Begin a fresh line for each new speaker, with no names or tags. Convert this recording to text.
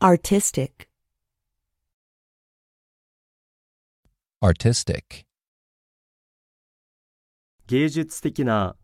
Artistic.
Artistic. 芸術的な